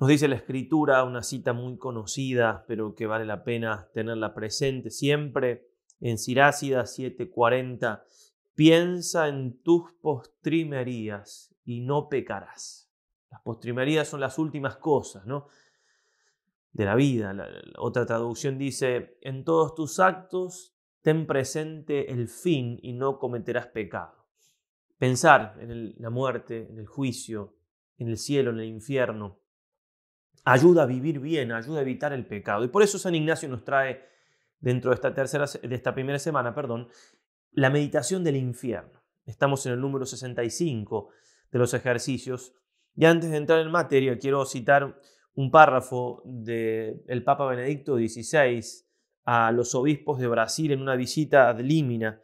Nos dice la escritura, una cita muy conocida, pero que vale la pena tenerla presente siempre, en Sirácida 7:40, piensa en tus postrimerías y no pecarás. Las postrimerías son las últimas cosas, ¿no? De la vida. La, otra traducción dice, en todos tus actos ten presente el fin y no cometerás pecado. Pensar en la muerte, en el juicio, en el cielo, en el infierno, ayuda a vivir bien, ayuda a evitar el pecado. Y por eso San Ignacio nos trae dentro de esta, tercera, de esta primera semana perdón, la meditación del infierno. Estamos en el número 65 de los ejercicios. Y antes de entrar en materia, quiero citar un párrafo del Papa Benedicto XVI a los obispos de Brasil en una visita ad limina.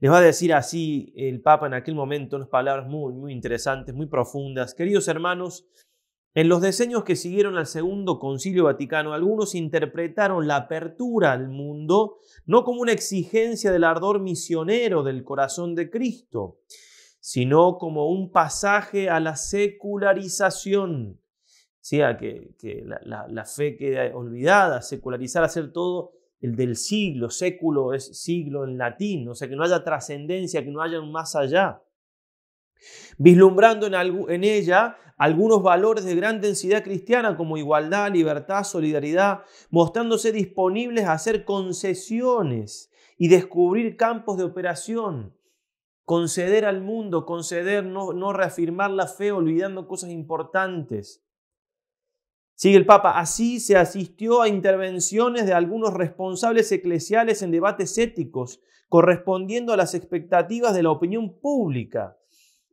Les va a decir así el Papa en aquel momento unas palabras muy, muy interesantes, muy profundas. Queridos hermanos, en los diseños que siguieron al Segundo Concilio Vaticano, algunos interpretaron la apertura al mundo no como una exigencia del ardor misionero del corazón de Cristo, sino como un pasaje a la secularización. sea que, la, fe queda olvidada, secularizar, hacer todo el del siglo, século es siglo en latín, o sea, que no haya trascendencia, que no haya un más allá vislumbrando en, ella algunos valores de gran densidad cristiana como igualdad, libertad, solidaridad, mostrándose disponibles a hacer concesiones y descubrir campos de operación, conceder al mundo, conceder, no, no reafirmar la fe olvidando cosas importantes. Sigue el Papa, así se asistió a intervenciones de algunos responsables eclesiales en debates éticos, correspondiendo a las expectativas de la opinión pública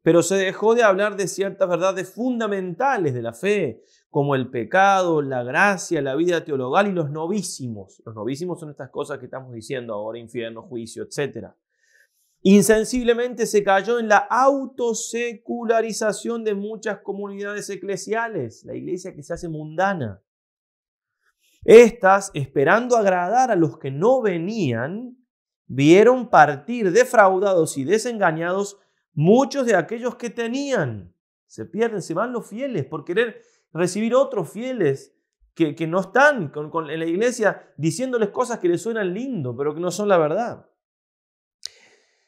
pero se dejó de hablar de ciertas verdades fundamentales de la fe, como el pecado, la gracia, la vida teologal y los novísimos. Los novísimos son estas cosas que estamos diciendo ahora, infierno, juicio, etc. Insensiblemente se cayó en la autosecularización de muchas comunidades eclesiales, la iglesia que se hace mundana. Estas, esperando agradar a los que no venían, vieron partir defraudados y desengañados Muchos de aquellos que tenían se pierden, se van los fieles por querer recibir otros fieles que, no están en la iglesia diciéndoles cosas que les suenan lindo, pero que no son la verdad.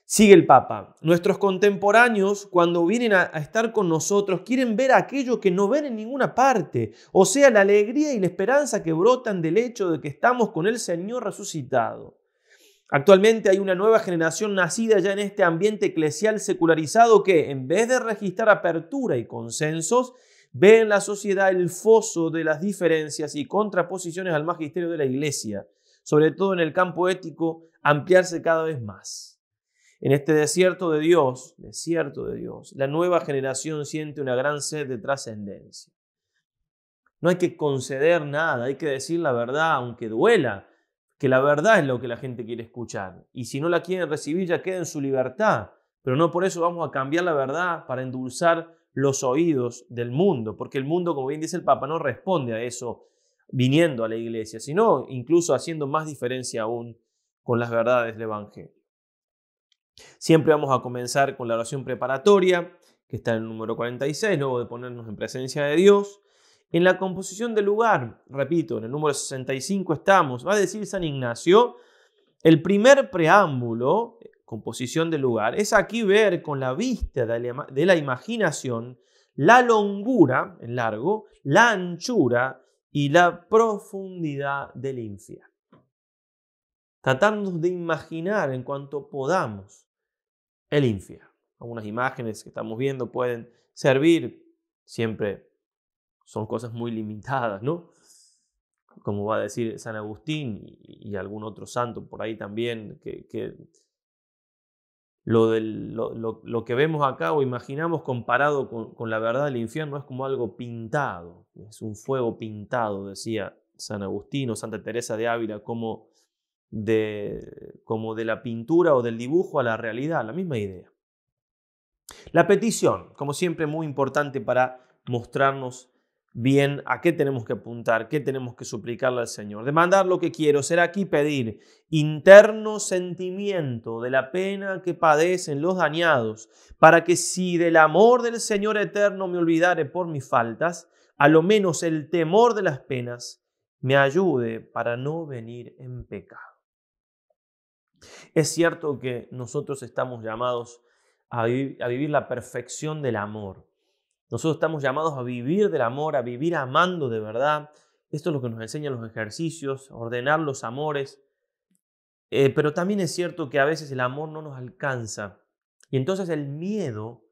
Sigue el Papa. Nuestros contemporáneos, cuando vienen a, a, estar con nosotros, quieren ver aquello que no ven en ninguna parte, o sea, la alegría y la esperanza que brotan del hecho de que estamos con el Señor resucitado. Actualmente hay una nueva generación nacida ya en este ambiente eclesial secularizado que, en vez de registrar apertura y consensos, ve en la sociedad el foso de las diferencias y contraposiciones al magisterio de la Iglesia, sobre todo en el campo ético, ampliarse cada vez más. En este desierto de Dios, desierto de Dios, la nueva generación siente una gran sed de trascendencia. No hay que conceder nada, hay que decir la verdad, aunque duela, que la verdad es lo que la gente quiere escuchar. Y si no la quieren recibir, ya queda en su libertad. Pero no por eso vamos a cambiar la verdad para endulzar los oídos del mundo, porque el mundo, como bien dice el Papa, no responde a eso viniendo a la iglesia, sino incluso haciendo más diferencia aún con las verdades del Evangelio. Siempre vamos a comenzar con la oración preparatoria, que está en el número 46, luego de ponernos en presencia de Dios. En la composición del lugar, repito, en el número 65 estamos, va a decir San Ignacio, el primer preámbulo, composición del lugar, es aquí ver con la vista de la imaginación la longura, en largo, la anchura y la profundidad del infierno. Tratarnos de imaginar en cuanto podamos el infierno. Algunas imágenes que estamos viendo pueden servir siempre son cosas muy limitadas, ¿no? Como va a decir San Agustín y, algún otro santo por ahí también, que, lo, que vemos acá o imaginamos comparado con, la verdad del infierno es como algo pintado, es un fuego pintado, decía San Agustín o Santa Teresa de Ávila, como de, como de la pintura o del dibujo a la realidad, la misma idea. La petición, como siempre, muy importante para mostrarnos bien a qué tenemos que apuntar, qué tenemos que suplicarle al Señor. Demandar lo que quiero ser aquí pedir interno sentimiento de la pena que padecen los dañados, para que si del amor del Señor eterno me olvidare por mis faltas, a lo menos el temor de las penas me ayude para no venir en pecado. Es cierto que nosotros estamos llamados a, vivir la perfección del amor, nosotros estamos llamados a vivir del amor, a vivir amando de verdad. Esto es lo que nos enseñan los ejercicios, ordenar los amores. Eh, pero también es cierto que a veces el amor no nos alcanza. Y entonces el miedo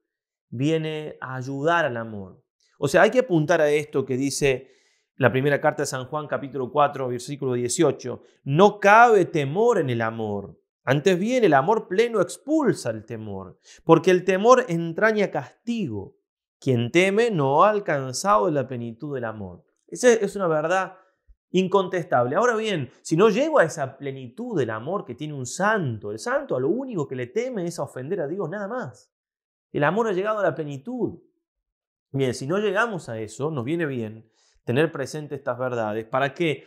viene a ayudar al amor. O sea, hay que apuntar a esto que dice la primera carta de San Juan capítulo 4, versículo 18. No cabe temor en el amor. Antes bien, el amor pleno expulsa el temor, porque el temor entraña castigo quien teme no ha alcanzado la plenitud del amor. Esa es una verdad incontestable. Ahora bien, si no llego a esa plenitud del amor que tiene un santo, el santo a lo único que le teme es a ofender a Dios, nada más. El amor ha llegado a la plenitud. Bien, si no llegamos a eso, nos viene bien tener presente estas verdades para que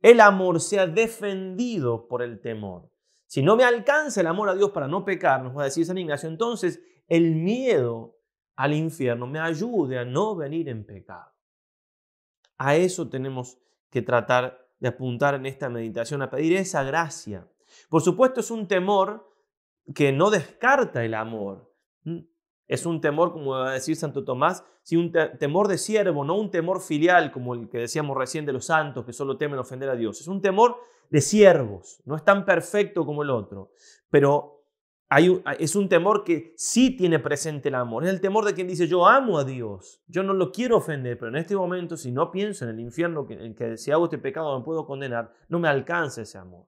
el amor sea defendido por el temor. Si no me alcanza el amor a Dios para no pecar, nos va a decir San Ignacio, entonces el miedo al infierno, me ayude a no venir en pecado. A eso tenemos que tratar de apuntar en esta meditación, a pedir esa gracia. Por supuesto es un temor que no descarta el amor. Mm, es un temor, como va a decir Santo Tomás, si un temor de siervo, no un temor filial como el que decíamos recién de los santos que solo temen ofender a Dios. Es un temor de siervos, no es tan perfecto como el otro, pero es un temor que sí tiene presente el amor. Es el temor de quien dice, yo amo a Dios, yo no lo quiero ofender, pero en este momento si no pienso en el infierno, en que si hago este pecado me puedo condenar, no me alcanza ese amor.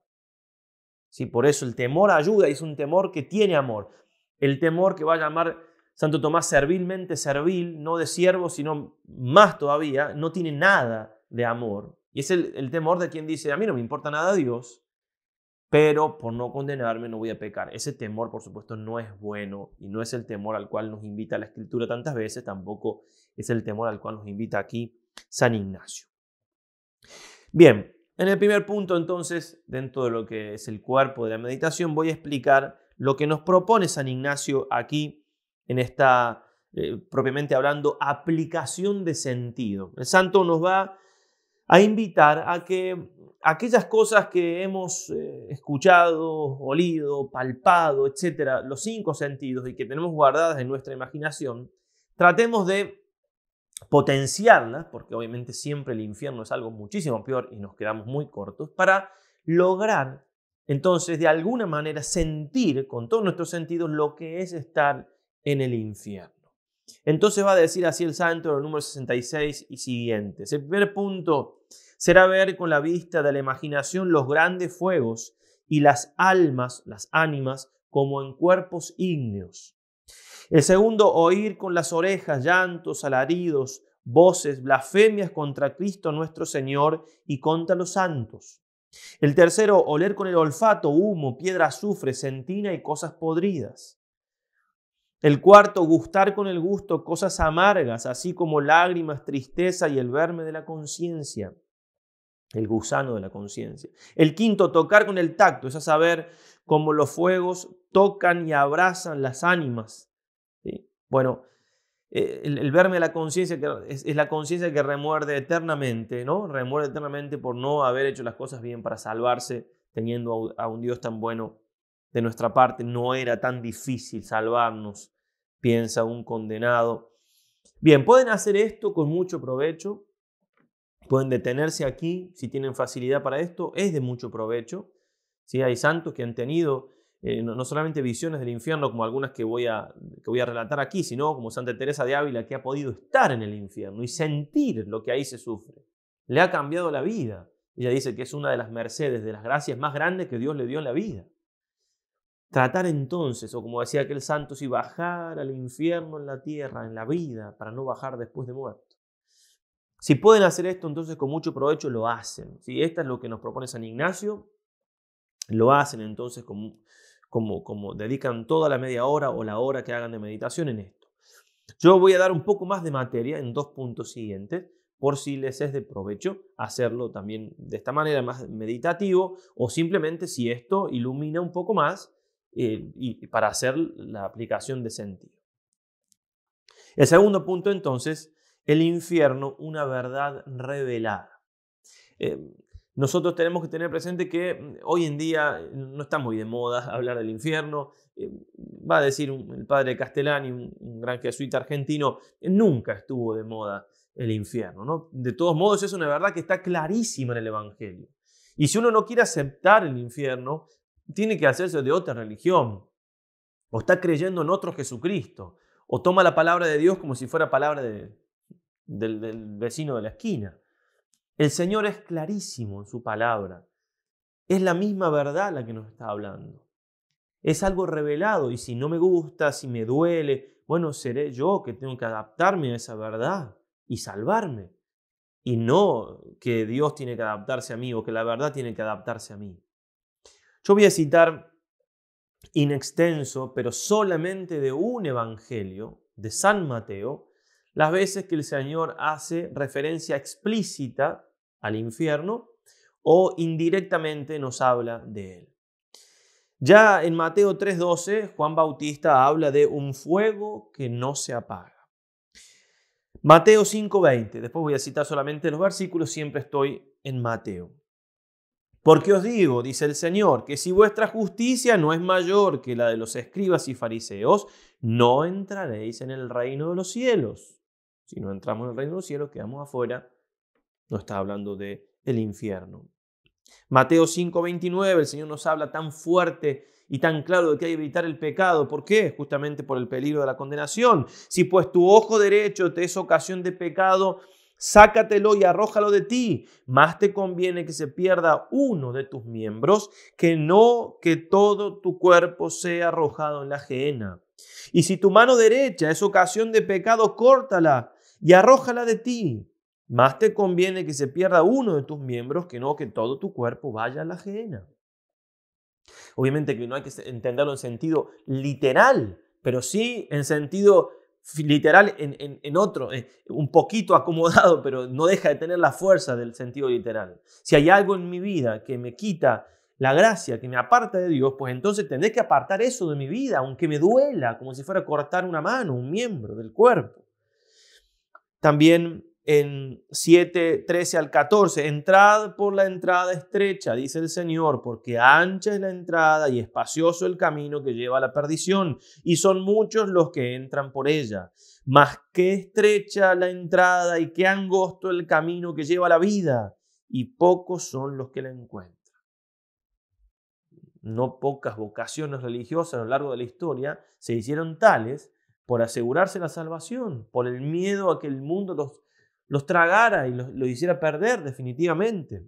Si por eso el temor ayuda y es un temor que tiene amor. El temor que va a llamar Santo Tomás servilmente servil, no de siervo, sino más todavía, no tiene nada de amor. Y es el, el temor de quien dice, a mí no me importa nada Dios, pero por no condenarme no voy a pecar. Ese temor, por supuesto, no es bueno y no es el temor al cual nos invita la escritura tantas veces, tampoco es el temor al cual nos invita aquí San Ignacio. Bien, en el primer punto entonces, dentro de lo que es el cuerpo de la meditación, voy a explicar lo que nos propone San Ignacio aquí en esta, eh, propiamente hablando, aplicación de sentido. El santo nos va a invitar a que aquellas cosas que hemos eh, escuchado, olido, palpado, etcétera, los cinco sentidos y que tenemos guardadas en nuestra imaginación, tratemos de potenciarlas, porque obviamente siempre el infierno es algo muchísimo peor y nos quedamos muy cortos, para lograr entonces de alguna manera sentir con todos nuestros sentidos lo que es estar en el infierno. Entonces va a decir así el santo en el número 66 y siguientes. El primer punto será ver con la vista de la imaginación los grandes fuegos y las almas, las ánimas, como en cuerpos ígneos. El segundo, oír con las orejas llantos, alaridos, voces, blasfemias contra Cristo nuestro Señor y contra los santos. El tercero, oler con el olfato humo, piedra azufre, sentina y cosas podridas. El cuarto, gustar con el gusto cosas amargas, así como lágrimas, tristeza y el verme de la conciencia, el gusano de la conciencia. El quinto, tocar con el tacto, es a saber cómo los fuegos tocan y abrazan las ánimas. ¿Sí? Bueno, eh, el, verme de la conciencia es, es, la conciencia que remuerde eternamente, ¿no? Remuerde eternamente por no haber hecho las cosas bien para salvarse teniendo a un Dios tan bueno de nuestra parte no era tan difícil salvarnos, piensa un condenado. Bien, pueden hacer esto con mucho provecho, pueden detenerse aquí si tienen facilidad para esto, es de mucho provecho. Hay santos que han tenido eh, no, solamente visiones del infierno, como algunas que voy, a, que voy a relatar aquí, sino como Santa Teresa de Ávila, que ha podido estar en el infierno y sentir lo que ahí se sufre. Le ha cambiado la vida. Ella dice que es una de las mercedes, de las gracias más grandes que Dios le dio en la vida. Tratar entonces, o como decía aquel santo, si bajar al infierno en la tierra, en la vida, para no bajar después de muerto. Si pueden hacer esto, entonces con mucho provecho lo hacen. Si ¿sí? es lo que nos propone San Ignacio, lo hacen entonces como, como, como dedican toda la media hora o la hora que hagan de meditación en esto. Yo voy a dar un poco más de materia en dos puntos siguientes, por si les es de provecho hacerlo también de esta manera más meditativo o simplemente si esto ilumina un poco más eh, y para hacer la aplicación de sentido. El segundo punto entonces, el infierno, una verdad revelada. Eh, nosotros tenemos que tener presente que hoy en día no está muy de moda hablar del infierno. Eh, va a decir el padre Castellani, un, un, gran jesuita argentino, nunca estuvo de moda el infierno. ¿no? De todos modos, es una verdad que está clarísima en el Evangelio. Y si uno no quiere aceptar el infierno, tiene que hacerse de otra religión, o está creyendo en otro Jesucristo, o toma la palabra de Dios como si fuera palabra del vecino de la esquina. El Señor es clarísimo en su palabra. Es la misma verdad la que nos está hablando. Es algo revelado y si no me gusta, si me duele, bueno, seré yo que tengo que adaptarme a esa verdad y salvarme. Y no que Dios tiene que adaptarse a mí o que la verdad tiene que adaptarse a mí. Yo voy a citar in extenso, pero solamente de un evangelio, de San Mateo, las veces que el Señor hace referencia explícita al infierno o indirectamente nos habla de él. Ya en Mateo 3:12, Juan Bautista habla de un fuego que no se apaga. Mateo 5:20, después voy a citar solamente los versículos, siempre estoy en Mateo. Porque os digo, dice el Señor, que si vuestra justicia no es mayor que la de los escribas y fariseos, no entraréis en el reino de los cielos. Si no entramos en el reino de los cielos, quedamos afuera. No está hablando de el infierno. Mateo 5:29, el Señor nos habla tan fuerte y tan claro de que hay que evitar el pecado. ¿Por qué? Justamente por el peligro de la condenación. Si pues tu ojo derecho te es ocasión de pecado, sácatelo y arrójalo de ti. Más te conviene que se pierda uno de tus miembros que no que todo tu cuerpo sea arrojado en la ajena. Y si tu mano derecha es ocasión de pecado, córtala y arrójala de ti. Más te conviene que se pierda uno de tus miembros que no que todo tu cuerpo vaya a la ajena. Obviamente que no hay que entenderlo en sentido literal, pero sí en sentido literal en, otro, eh, un poquito acomodado, pero no deja de tener la fuerza del sentido literal. Si hay algo en mi vida que me quita la gracia, que me aparta de Dios, pues entonces tendré que apartar eso de mi vida, aunque me duela, como si fuera cortar una mano, un miembro del cuerpo. También en 7, 13 al 14. Entrad por la entrada estrecha, dice el Señor, porque ancha es la entrada y espacioso el camino que lleva a la perdición, y son muchos los que entran por ella. Mas qué estrecha la entrada y qué angosto el camino que lleva a la vida, y pocos son los que la encuentran. No pocas vocaciones religiosas a lo largo de la historia se hicieron tales por asegurarse la salvación, por el miedo a que el mundo los los tragara y los, hiciera perder definitivamente.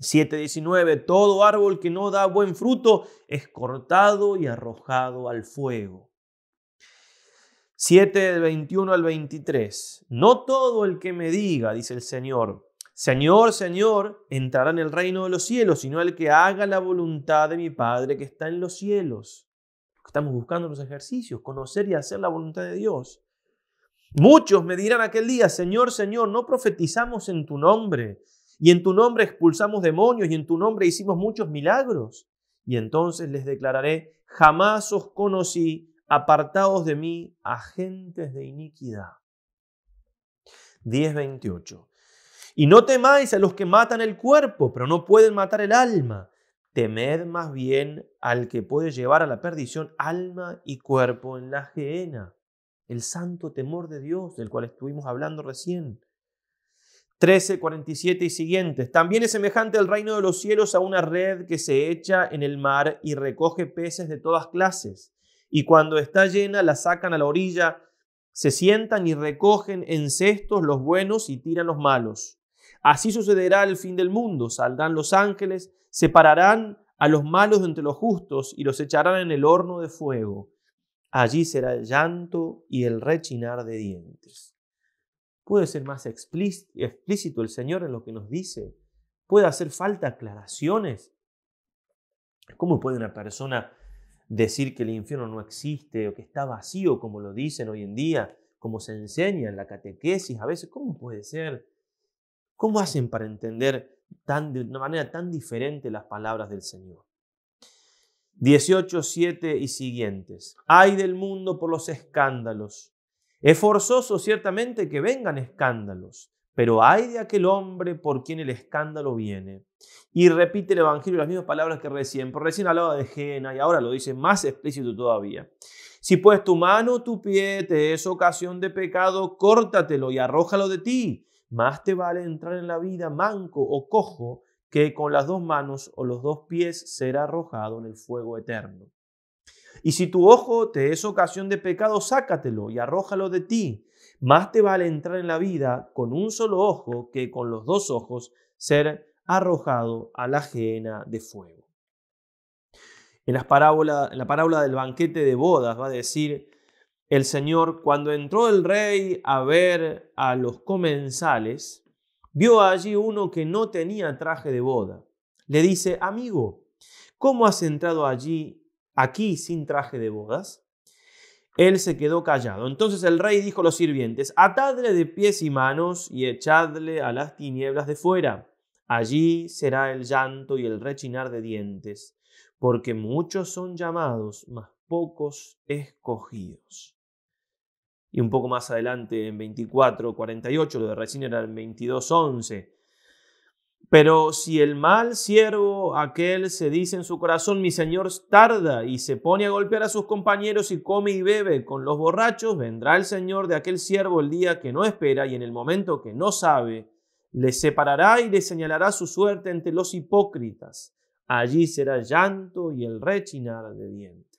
7.19, todo árbol que no da buen fruto es cortado y arrojado al fuego. 7 21 al 23. No todo el que me diga, dice el Señor, Señor, Señor, entrará en el reino de los cielos, sino el que haga la voluntad de mi Padre que está en los cielos. Estamos buscando los ejercicios, conocer y hacer la voluntad de Dios. Muchos me dirán aquel día, Señor, Señor, no profetizamos en tu nombre, y en tu nombre expulsamos demonios, y en tu nombre hicimos muchos milagros. Y entonces les declararé, jamás os conocí, apartados de mí, agentes de iniquidad. 10.28. Y no temáis a los que matan el cuerpo, pero no pueden matar el alma. Temed más bien al que puede llevar a la perdición alma y cuerpo en la ajena el santo temor de Dios del cual estuvimos hablando recién. 13, 47 y siguientes. También es semejante el reino de los cielos a una red que se echa en el mar y recoge peces de todas clases. Y cuando está llena la sacan a la orilla, se sientan y recogen en cestos los buenos y tiran los malos. Así sucederá el fin del mundo. Saldrán los ángeles, separarán a los malos de entre los justos y los echarán en el horno de fuego. Allí será el llanto y el rechinar de dientes. ¿Puede ser más explícito el Señor en lo que nos dice? ¿Puede hacer falta aclaraciones? ¿Cómo puede una persona decir que el infierno no existe o que está vacío como lo dicen hoy en día, como se enseña en la catequesis a veces? ¿Cómo puede ser? ¿Cómo hacen para entender tan, de una manera tan diferente las palabras del Señor? 18, 7 y siguientes. Ay del mundo por los escándalos. Es forzoso ciertamente que vengan escándalos, pero ay de aquel hombre por quien el escándalo viene. Y repite el Evangelio las mismas palabras que recién, recién hablaba de Jena y ahora lo dice más explícito todavía. Si pues tu mano o tu pie te es ocasión de pecado, córtatelo y arrójalo de ti. Más te vale entrar en la vida manco o cojo que con las dos manos o los dos pies será arrojado en el fuego eterno. Y si tu ojo te es ocasión de pecado, sácatelo y arrójalo de ti. Más te vale entrar en la vida con un solo ojo que con los dos ojos ser arrojado a la ajena de fuego. En, en la parábola del banquete de bodas va a decir el Señor, cuando entró el rey a ver a los comensales, vio allí uno que no tenía traje de boda. Le dice, amigo, ¿cómo has entrado allí, aquí sin traje de bodas? Él se quedó callado. Entonces el rey dijo a los sirvientes, atadle de pies y manos y echadle a las tinieblas de fuera. Allí será el llanto y el rechinar de dientes, porque muchos son llamados, mas pocos escogidos y un poco más adelante en 48, lo de recién era en 11. Pero si el mal siervo aquel se dice en su corazón, mi señor tarda, y se pone a golpear a sus compañeros y come y bebe con los borrachos, vendrá el señor de aquel siervo el día que no espera y en el momento que no sabe, le separará y le señalará su suerte entre los hipócritas. Allí será llanto y el rechinar de dientes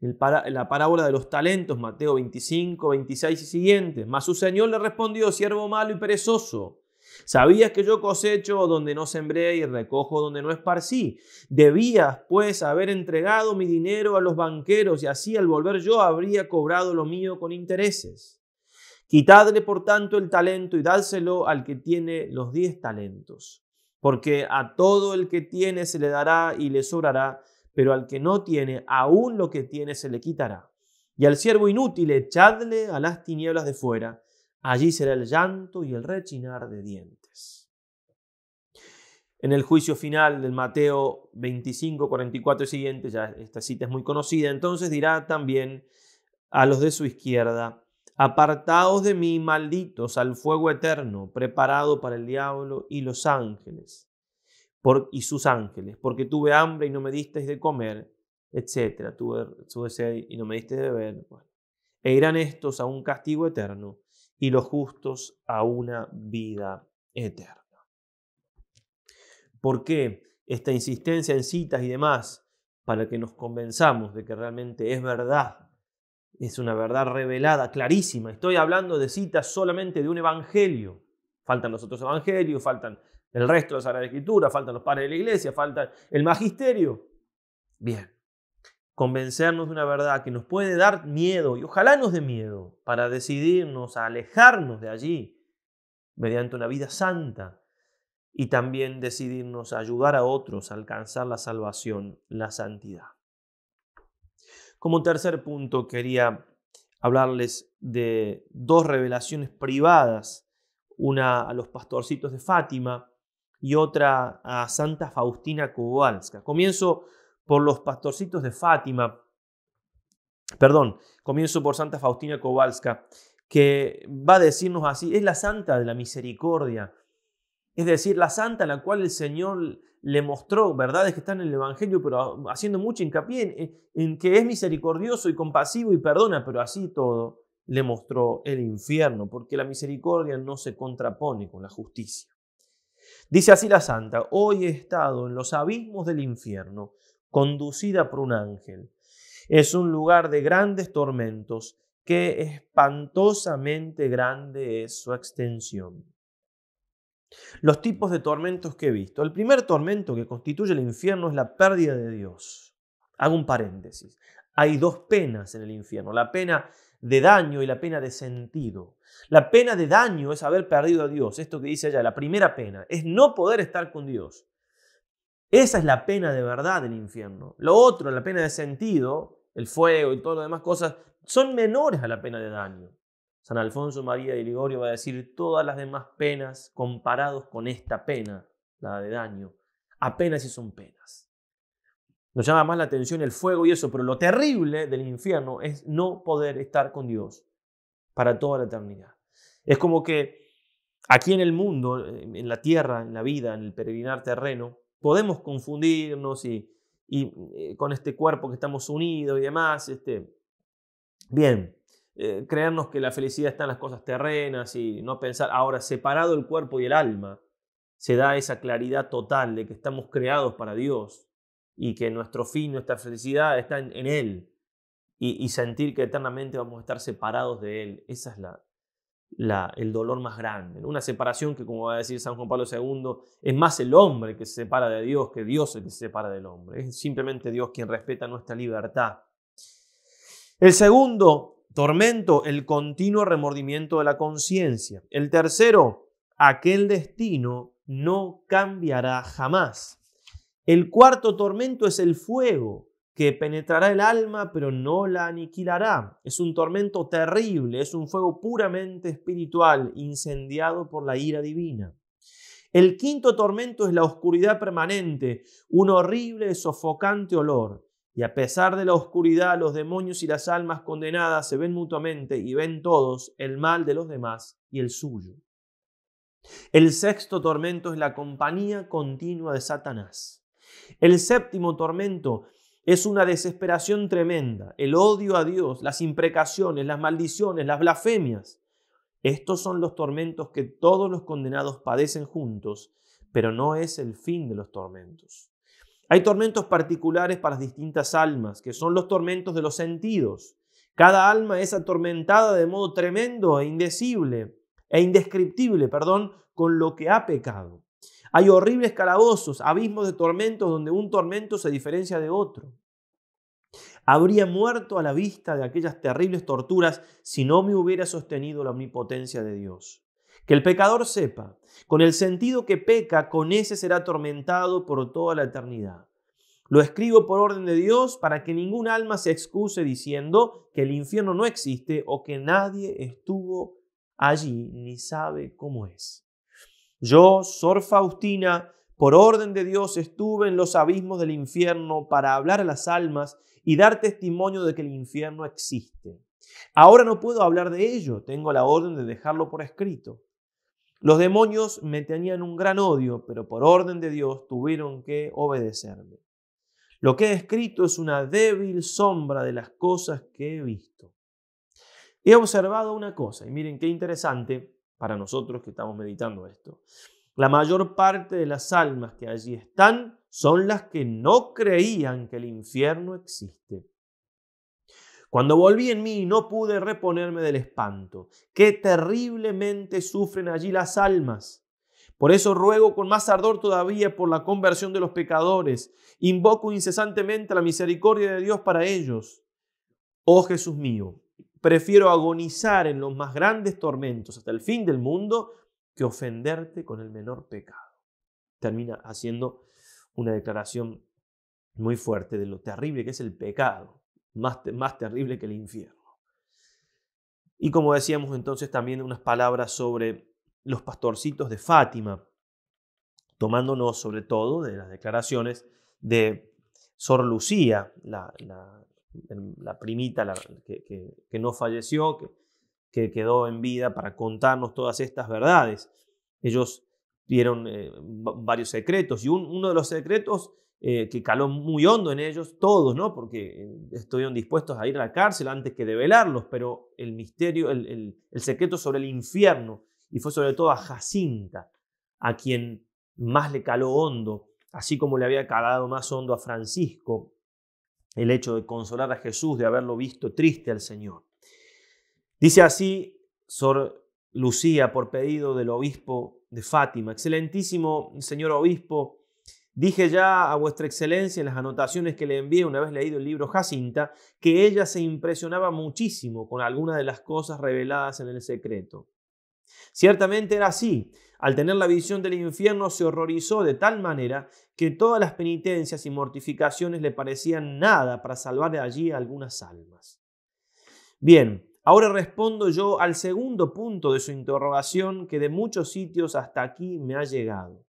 la parábola de los talentos, Mateo 25, 26 y siguiente. Mas su Señor le respondió, siervo malo y perezoso, ¿sabías que yo cosecho donde no sembré y recojo donde no esparcí? Debías, pues, haber entregado mi dinero a los banqueros y así al volver yo habría cobrado lo mío con intereses. Quitadle, por tanto, el talento y dárselo al que tiene los diez talentos, porque a todo el que tiene se le dará y le sobrará pero al que no tiene, aún lo que tiene se le quitará. Y al siervo inútil echadle a las tinieblas de fuera, allí será el llanto y el rechinar de dientes. En el juicio final del Mateo 25, 44 y siguiente, ya esta cita es muy conocida, entonces dirá también a los de su izquierda, apartaos de mí, malditos, al fuego eterno, preparado para el diablo y los ángeles y sus ángeles, porque tuve hambre y no me disteis de comer, etc. Tuve, sed y no me disteis de beber. E irán estos a un castigo eterno y los justos a una vida eterna. ¿Por qué esta insistencia en citas y demás? Para que nos convenzamos de que realmente es verdad es una verdad revelada, clarísima. Estoy hablando de citas solamente de un evangelio. Faltan los otros evangelios, faltan el resto de Sagrada Escritura, faltan los padres de la iglesia, falta el magisterio. Bien, convencernos de una verdad que nos puede dar miedo y ojalá nos dé miedo para decidirnos a alejarnos de allí mediante una vida santa y también decidirnos a ayudar a otros a alcanzar la salvación, la santidad. Como tercer punto quería hablarles de dos revelaciones privadas, una a los pastorcitos de Fátima y otra a Santa Faustina Kowalska. Comienzo por los pastorcitos de Fátima, perdón, comienzo por Santa Faustina Kowalska, que va a decirnos así, es la santa de la misericordia, es decir, la santa a la cual el Señor le mostró verdades que están en el Evangelio, pero haciendo mucho hincapié en, en que es misericordioso y compasivo y perdona, pero así todo le mostró el infierno, porque la misericordia no se contrapone con la justicia. Dice así la santa, hoy he estado en los abismos del infierno, conducida por un ángel. Es un lugar de grandes tormentos, que espantosamente grande es su extensión. Los tipos de tormentos que he visto. El primer tormento que constituye el infierno es la pérdida de Dios. Hago un paréntesis. Hay dos penas en el infierno. La pena de daño y la pena de sentido. La pena de daño es haber perdido a Dios, esto que dice allá, la primera pena, es no poder estar con Dios. Esa es la pena de verdad del infierno. Lo otro, la pena de sentido, el fuego y todas las demás cosas, son menores a la pena de daño. San Alfonso María de Ligorio va a decir todas las demás penas comparados con esta pena, la de daño, apenas si son penas. Nos llama más la atención el fuego y eso, pero lo terrible del infierno es no poder estar con Dios para toda la eternidad. Es como que aquí en el mundo, en la tierra, en la vida, en el peregrinar terreno, podemos confundirnos y, eh, con este cuerpo que estamos unidos y demás, este, bien, eh, creernos que la felicidad está en las cosas terrenas y no pensar, ahora separado el cuerpo y el alma, se da esa claridad total de que estamos creados para Dios, y que nuestro fin, nuestra felicidad está en, Él y, sentir que eternamente vamos a estar separados de Él. Esa es la, la, el dolor más grande. Una separación que, como va a decir San Juan Pablo II, es más el hombre que se separa de Dios que Dios el que se separa del hombre. Es simplemente Dios quien respeta nuestra libertad. El segundo tormento, el continuo remordimiento de la conciencia. El tercero, aquel destino no cambiará jamás. El cuarto tormento es el fuego, que penetrará el alma pero no la aniquilará. Es un tormento terrible, es un fuego puramente espiritual, incendiado por la ira divina. El quinto tormento es la oscuridad permanente, un horrible, sofocante olor. Y a pesar de la oscuridad, los demonios y las almas condenadas se ven mutuamente y ven todos el mal de los demás y el suyo. El sexto tormento es la compañía continua de Satanás. El séptimo tormento es una desesperación tremenda, el odio a Dios, las imprecaciones, las maldiciones, las blasfemias. Estos son los tormentos que todos los condenados padecen juntos, pero no es el fin de los tormentos. Hay tormentos particulares para las distintas almas, que son los tormentos de los sentidos. Cada alma es atormentada de modo tremendo e indecible e indescriptible, perdón, con lo que ha pecado. Hay horribles calabozos, abismos de tormentos donde un tormento se diferencia de otro. Habría muerto a la vista de aquellas terribles torturas si no me hubiera sostenido la omnipotencia de Dios. Que el pecador sepa, con el sentido que peca, con ese será atormentado por toda la eternidad. Lo escribo por orden de Dios para que ningún alma se excuse diciendo que el infierno no existe o que nadie estuvo allí ni sabe cómo es. Yo, Sor Faustina, por orden de Dios estuve en los abismos del infierno para hablar a las almas y dar testimonio de que el infierno existe. Ahora no puedo hablar de ello, tengo la orden de dejarlo por escrito. Los demonios me tenían un gran odio, pero por orden de Dios tuvieron que obedecerme. Lo que he escrito es una débil sombra de las cosas que he visto. He observado una cosa, y miren qué interesante, para nosotros que estamos meditando esto. La mayor parte de las almas que allí están son las que no creían que el infierno existe. Cuando volví en mí no pude reponerme del espanto. Qué terriblemente sufren allí las almas. Por eso ruego con más ardor todavía por la conversión de los pecadores. Invoco incesantemente la misericordia de Dios para ellos. Oh Jesús mío, Prefiero agonizar en los más grandes tormentos hasta el fin del mundo que ofenderte con el menor pecado. Termina haciendo una declaración muy fuerte de lo terrible que es el pecado, más, más terrible que el infierno. Y como decíamos entonces también unas palabras sobre los pastorcitos de Fátima, tomándonos sobre todo de las declaraciones de Sor Lucía, la, la primita que, no falleció, que, quedó en vida para contarnos todas estas verdades. Ellos dieron eh, varios secretos y uno de los secretos eh, que caló muy hondo en ellos, todos, ¿no? porque eh, estuvieron dispuestos a ir a la cárcel antes que develarlos, pero el misterio, el, el secreto sobre el infierno, y fue sobre todo a Jacinta, a quien más le caló hondo, así como le había calado más hondo a Francisco, el hecho de consolar a Jesús, de haberlo visto triste al Señor. Dice así Sor Lucía por pedido del obispo de Fátima. Excelentísimo señor obispo, dije ya a vuestra excelencia en las anotaciones que le envié una vez leído el libro Jacinta, que ella se impresionaba muchísimo con algunas de las cosas reveladas en el secreto. Ciertamente era así, al tener la visión del infierno se horrorizó de tal manera que todas las penitencias y mortificaciones le parecían nada para salvar de allí algunas almas. Bien, ahora respondo yo al segundo punto de su interrogación que de muchos sitios hasta aquí me ha llegado.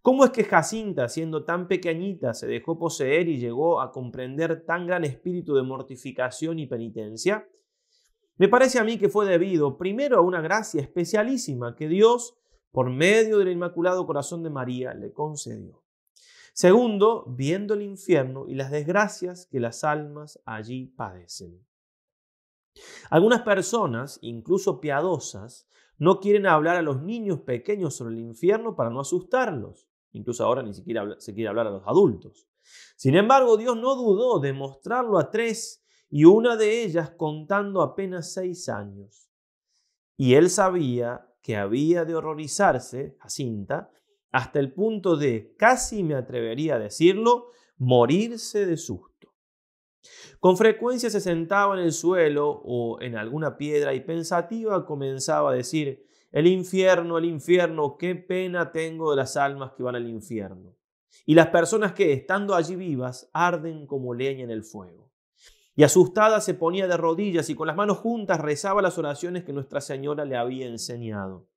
¿Cómo es que Jacinta, siendo tan pequeñita, se dejó poseer y llegó a comprender tan gran espíritu de mortificación y penitencia? Me parece a mí que fue debido primero a una gracia especialísima que Dios por medio del Inmaculado Corazón de María, le concedió. Segundo, viendo el infierno y las desgracias que las almas allí padecen. Algunas personas, incluso piadosas, no quieren hablar a los niños pequeños sobre el infierno para no asustarlos. Incluso ahora ni siquiera se quiere hablar a los adultos. Sin embargo, Dios no dudó de mostrarlo a tres y una de ellas contando apenas seis años. Y él sabía que había de horrorizarse Jacinta hasta el punto de, casi me atrevería a decirlo, morirse de susto. Con frecuencia se sentaba en el suelo o en alguna piedra y pensativa comenzaba a decir, el infierno, el infierno, qué pena tengo de las almas que van al infierno. Y las personas que, estando allí vivas, arden como leña en el fuego. Y asustada se ponía de rodillas y con las manos juntas rezaba las oraciones que Nuestra Señora le había enseñado.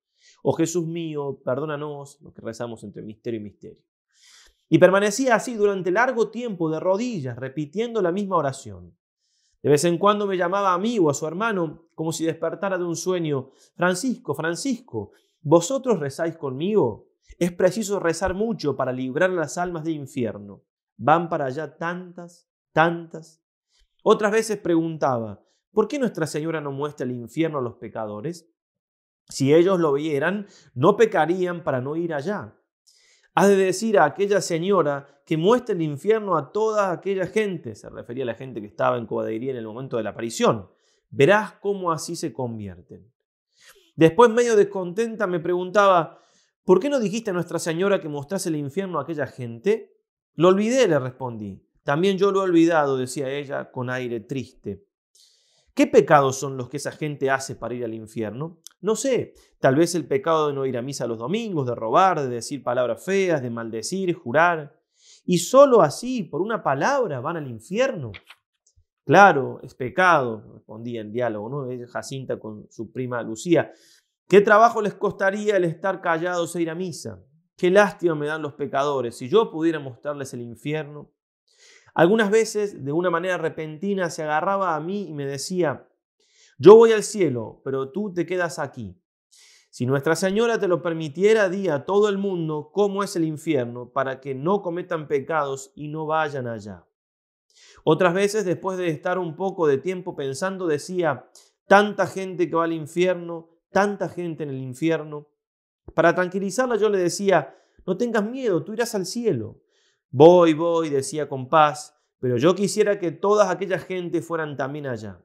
Oh Jesús mío, perdónanos, los que rezamos entre misterio y misterio. Y permanecía así durante largo tiempo de rodillas, repitiendo la misma oración. De vez en cuando me llamaba a mí o a su hermano, como si despertara de un sueño, Francisco, Francisco, ¿vosotros rezáis conmigo? Es preciso rezar mucho para librar las almas de infierno. Van para allá tantas, tantas, otras veces preguntaba, ¿por qué Nuestra Señora no muestra el infierno a los pecadores? Si ellos lo vieran, no pecarían para no ir allá. Has de decir a aquella señora que muestre el infierno a toda aquella gente, se refería a la gente que estaba en cobadería en el momento de la aparición. Verás cómo así se convierten. Después, medio descontenta, me preguntaba, ¿por qué no dijiste a Nuestra Señora que mostrase el infierno a aquella gente? Lo olvidé, le respondí. También yo lo he olvidado, decía ella con aire triste. ¿Qué pecados son los que esa gente hace para ir al infierno? No sé, tal vez el pecado de no ir a misa los domingos, de robar, de decir palabras feas, de maldecir, jurar. Y solo así, por una palabra, van al infierno. Claro, es pecado, respondía en diálogo, ¿no? Jacinta con su prima Lucía. ¿Qué trabajo les costaría el estar callados e ir a misa? Qué lástima me dan los pecadores. Si yo pudiera mostrarles el infierno, algunas veces, de una manera repentina, se agarraba a mí y me decía, yo voy al cielo, pero tú te quedas aquí. Si Nuestra Señora te lo permitiera, di a todo el mundo cómo es el infierno, para que no cometan pecados y no vayan allá. Otras veces, después de estar un poco de tiempo pensando, decía, tanta gente que va al infierno, tanta gente en el infierno. Para tranquilizarla yo le decía, no tengas miedo, tú irás al cielo. Voy, voy, decía con paz, pero yo quisiera que todas aquellas gentes fueran también allá.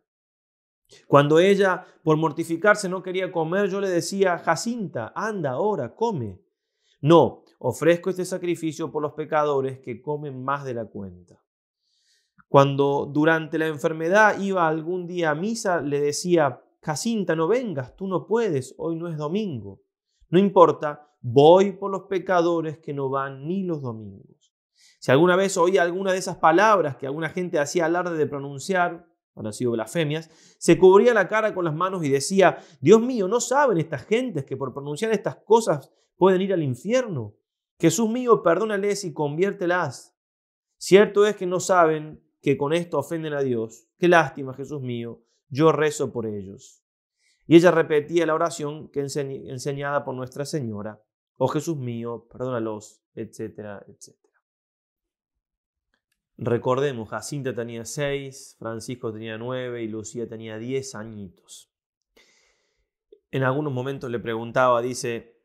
Cuando ella, por mortificarse, no quería comer, yo le decía, Jacinta, anda ahora, come. No, ofrezco este sacrificio por los pecadores que comen más de la cuenta. Cuando durante la enfermedad iba algún día a misa, le decía, Jacinta, no vengas, tú no puedes, hoy no es domingo. No importa, voy por los pecadores que no van ni los domingos. Si alguna vez oía alguna de esas palabras que alguna gente hacía alarde de pronunciar, han sido blasfemias, se cubría la cara con las manos y decía, Dios mío, ¿no saben estas gentes que por pronunciar estas cosas pueden ir al infierno? Jesús mío, perdónales y conviértelas. Cierto es que no saben que con esto ofenden a Dios. Qué lástima, Jesús mío, yo rezo por ellos. Y ella repetía la oración que enseñada por Nuestra Señora. Oh Jesús mío, perdónalos, etcétera, etcétera. Recordemos, Jacinta tenía seis, Francisco tenía nueve y Lucía tenía 10 añitos. En algunos momentos le preguntaba, dice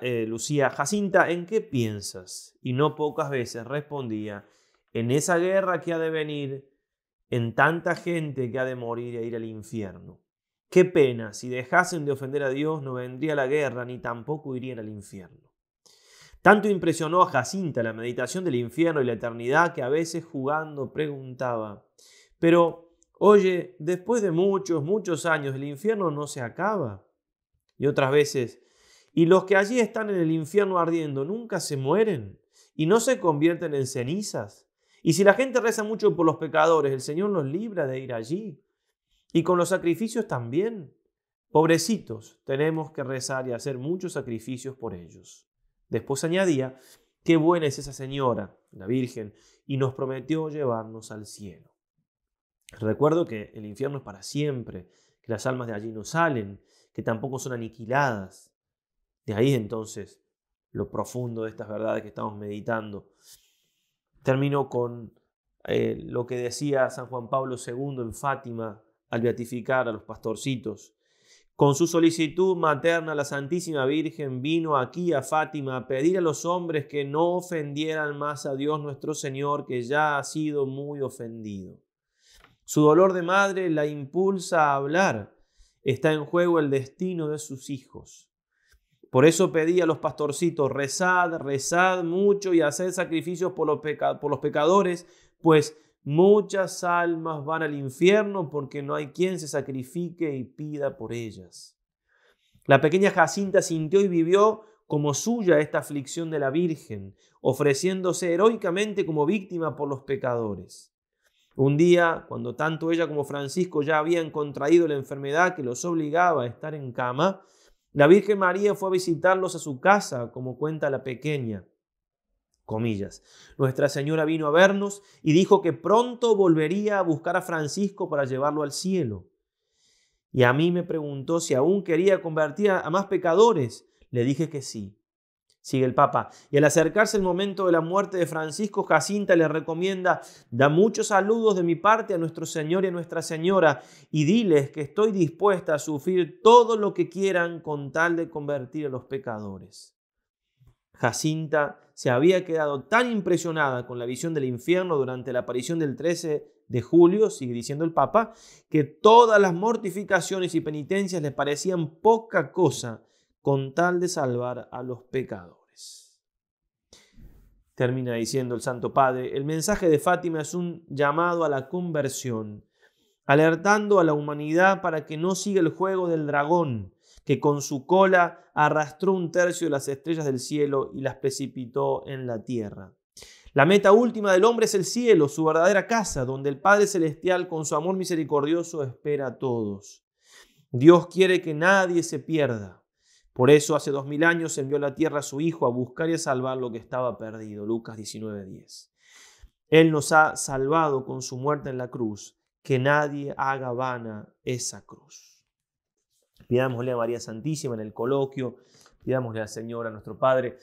eh, Lucía, Jacinta, ¿en qué piensas? Y no pocas veces respondía, en esa guerra que ha de venir, en tanta gente que ha de morir e ir al infierno. Qué pena, si dejasen de ofender a Dios no vendría la guerra ni tampoco irían al infierno. Tanto impresionó a Jacinta la meditación del infierno y la eternidad que a veces jugando preguntaba, pero, oye, después de muchos, muchos años, el infierno no se acaba. Y otras veces, y los que allí están en el infierno ardiendo nunca se mueren y no se convierten en cenizas. Y si la gente reza mucho por los pecadores, el Señor los libra de ir allí. Y con los sacrificios también. Pobrecitos, tenemos que rezar y hacer muchos sacrificios por ellos. Después añadía, qué buena es esa señora, la Virgen, y nos prometió llevarnos al cielo. Recuerdo que el infierno es para siempre, que las almas de allí no salen, que tampoco son aniquiladas. De ahí entonces lo profundo de estas verdades que estamos meditando. Termino con eh, lo que decía San Juan Pablo II en Fátima al beatificar a los pastorcitos. Con su solicitud materna, la Santísima Virgen vino aquí a Fátima a pedir a los hombres que no ofendieran más a Dios nuestro Señor, que ya ha sido muy ofendido. Su dolor de madre la impulsa a hablar. Está en juego el destino de sus hijos. Por eso pedí a los pastorcitos, rezad, rezad mucho y haced sacrificios por los, por los pecadores, pues Muchas almas van al infierno porque no hay quien se sacrifique y pida por ellas. La pequeña Jacinta sintió y vivió como suya esta aflicción de la Virgen, ofreciéndose heroicamente como víctima por los pecadores. Un día, cuando tanto ella como Francisco ya habían contraído la enfermedad que los obligaba a estar en cama, la Virgen María fue a visitarlos a su casa, como cuenta la pequeña comillas. Nuestra Señora vino a vernos y dijo que pronto volvería a buscar a Francisco para llevarlo al cielo. Y a mí me preguntó si aún quería convertir a más pecadores. Le dije que sí. Sigue el Papa. Y al acercarse el momento de la muerte de Francisco, Jacinta le recomienda, da muchos saludos de mi parte a nuestro Señor y a Nuestra Señora y diles que estoy dispuesta a sufrir todo lo que quieran con tal de convertir a los pecadores. Jacinta se había quedado tan impresionada con la visión del infierno durante la aparición del 13 de julio, sigue diciendo el Papa, que todas las mortificaciones y penitencias les parecían poca cosa con tal de salvar a los pecadores. Termina diciendo el Santo Padre, el mensaje de Fátima es un llamado a la conversión, alertando a la humanidad para que no siga el juego del dragón, que con su cola arrastró un tercio de las estrellas del cielo y las precipitó en la tierra. La meta última del hombre es el cielo, su verdadera casa, donde el Padre Celestial con su amor misericordioso espera a todos. Dios quiere que nadie se pierda. Por eso hace dos mil años envió a la tierra a su Hijo a buscar y a salvar lo que estaba perdido. Lucas 19:10. Él nos ha salvado con su muerte en la cruz. Que nadie haga vana esa cruz. Pidámosle a María Santísima en el coloquio, pidámosle al Señor, a nuestro Padre,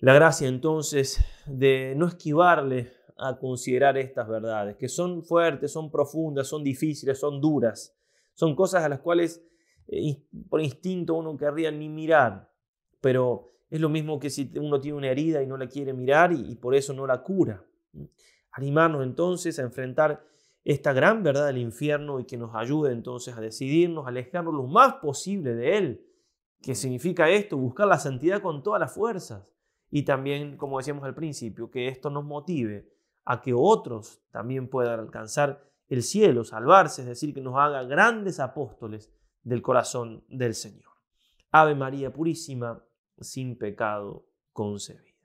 la gracia entonces de no esquivarle a considerar estas verdades, que son fuertes, son profundas, son difíciles, son duras, son cosas a las cuales eh, por instinto uno querría ni mirar, pero es lo mismo que si uno tiene una herida y no la quiere mirar y por eso no la cura. ¿Mm? Animarnos entonces a enfrentar esta gran verdad del infierno y que nos ayude entonces a decidirnos, a alejarnos lo más posible de él. ¿Qué significa esto? Buscar la santidad con todas las fuerzas. Y también, como decíamos al principio, que esto nos motive a que otros también puedan alcanzar el cielo, salvarse, es decir, que nos haga grandes apóstoles del corazón del Señor. Ave María Purísima, sin pecado concebida.